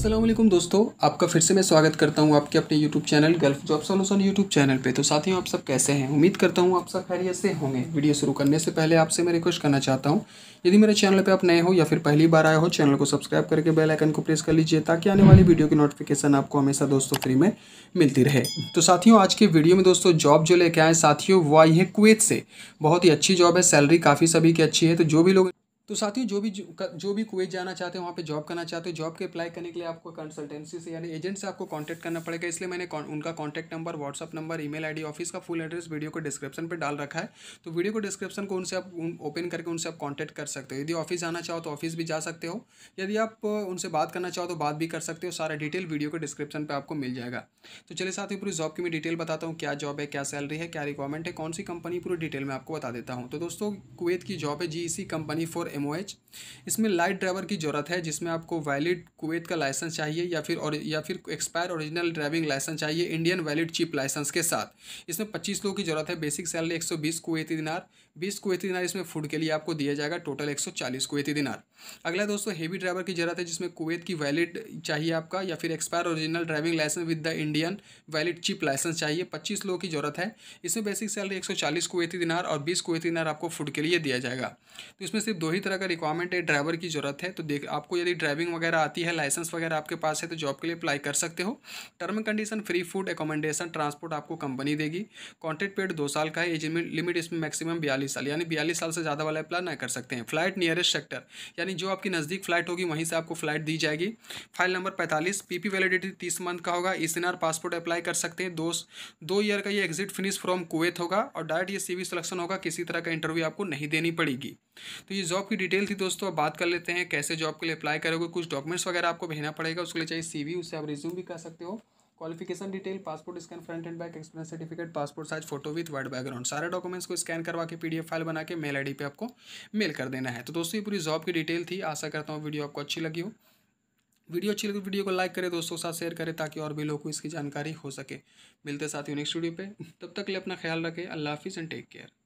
असलम दोस्तों आपका फिर से मैं स्वागत करता हूं आपके अपने YouTube channel Gulf job solution YouTube channel पे तो साथियों आप सब कैसे हैं उम्मीद करता हूं आप सब खैरियत से होंगे वीडियो शुरू करने से पहले आपसे मैं रिक्वेस्ट करना चाहता हूं यदि मेरे चैनल पे आप नए हो या फिर पहली बार आए हो चैनल को सब्सक्राइब करके बेल आइकन को प्रेस कर लीजिए ताकि आने वाली वीडियो की नोटिफिकेशन आपको हमेशा दोस्तों फ्री में मिलती रहे तो साथियों आज के वीडियो में दोस्तों जॉब जो लेके आए साथियों वो आई है कुवैत से बहुत ही अच्छी जॉब है सैलरी काफ़ी सभी की अच्छी है तो जो भी लोग तो साथियों जो भी जो भी कुवैत जाना चाहते हैं वहाँ पे जॉब करना चाहते हो जॉब के अप्लाई करने के लिए आपको कंसल्टेंसी से यानी एजेंट से आपको कांटेक्ट करना पड़ेगा इसलिए मैंने उनका contact number WhatsApp number email ID office का फुल एड्रेस वीडियो को डिस्क्रिप्शन पर डाल रखा है तो वीडियो को डिस्क्रिप्शन को उनसे आप ओपन करके उनसे आप कॉन्टैक्ट कर सकते हो यदि ऑफिस आना चाहो तो ऑफिस भी जा सकते हो यदि आप उनसे बात करना चाहो तो बात भी कर सकते हो सारा डिटेल वीडियो को डिस्क्रिप्शन पर आपको मिल जाएगा तो चले साथ पूरी जॉब की मैं डिटेल बताता हूँ क्या जॉब है क्या सैलरी है क्या रिक्वायरमेंट है कौन सी कंपनी पूरी डिटेल में आपको बता देता हूँ तो दोस्तों कुवैत की जॉब है जी कंपनी फॉर एम इसमें लाइट ड्राइवर की ज़रूरत है जिसमें आपको वैलिड कुवैत का लाइसेंस चाहिए या फिर और या फिर एक्सपायर ओरिजिनल ड्राइविंग लाइसेंस चाहिए इंडियन वैलिड चीप लाइसेंस के साथ इसमें पच्चीस लोगों की ज़रूरत है बेसिक सैलरी एक सौ कुवैती दिनार बीस कुवैती दिनार इसमें फूड के लिए आपको दिया जाएगा टोटल एक सौ कुवैती दिनार अगला दोस्तों हेवी ड्राइवर की ज़रूरत है जिसमें कुवैत की वैलिड चाहिए आपका या फिर expire original driving licence with the Indian valid cheap licence चाहिए पच्चीस लोगों की ज़रूरत है इसमें बेसिक सैलरी एक सौ चालीस कुवैती दिनार और बीस कुवैती दिनार आपको फूड के लिए दिया जाएगा तो इसमें सिर्फ दो ही सभी तरह का रिक्वायरमेंट है ड्राइवर की ज़रूरत है तो देख आपको यदि ड्राइविंग वगैरह आती है लाइसेंस वगैरह आपके पास है तो जॉब के लिए अप्लाई कर सकते हो term condition free food accommodation transport आपको कंपनी देगी कॉन्ट्रैक्ट पेड दो साल का है एज लिमिट इसमें मैक्सिमम बयालीस साल यानी बयालीस साल से ज़्यादा वाला अप्लाई ना कर सकते हैं फ्लाइट नियरेस्ट सेक्टर यानी जो आपकी नज़दीक फ्लाइट होगी वहीं से आपको फ्लाइट दी जाएगी फाइल नंबर पैंतालीस पीपी वैलिडिटी तीस मंथ का होगा इस पासपोर्ट अप्लाई कर सकते हैं दो दो ईयर का ये एग्जिट फिनिश फ्रॉम कुवैत होगा और डायरेक्ट ये सीवी सिलेक्शन होगा किसी तरह का इंटरव्यू आपको नहीं देनी पड़ेगी तो ये जॉब की डिटेल थी दोस्तों अब बात कर लेते हैं कैसे जॉब के लिए अप्लाई करोगे कुछ डॉक्यूमेंट्स वगैरह आपको भेजना पड़ेगा उसके लिए चाहिए सीवी उससे आप रिज्यूम भी कर सकते हो qualification detail passport scan front and back experience certificate passport size photo with word background सारे डॉक्यूमेंट्स को स्कैन करवा के पीडीएफ फाइल बना के मेल आईडी पे आपको मेल कर देना है तो दोस्तों ये पूरी जॉब की डिटेल थी आशा करता हूँ वीडियो आपको अच्छी लगी हो वीडियो अच्छी लगी वीडियो को लाइक करें दोस्तों के साथ शेयर करें ताकि और भी लोगों को इसकी जानकारी हो सके मिलते साथ ही नेक्स्ट वीडियो पर तब तक लिए अपना ख्याल रखें अल्लाह हाफिज़ एंड टेक केयर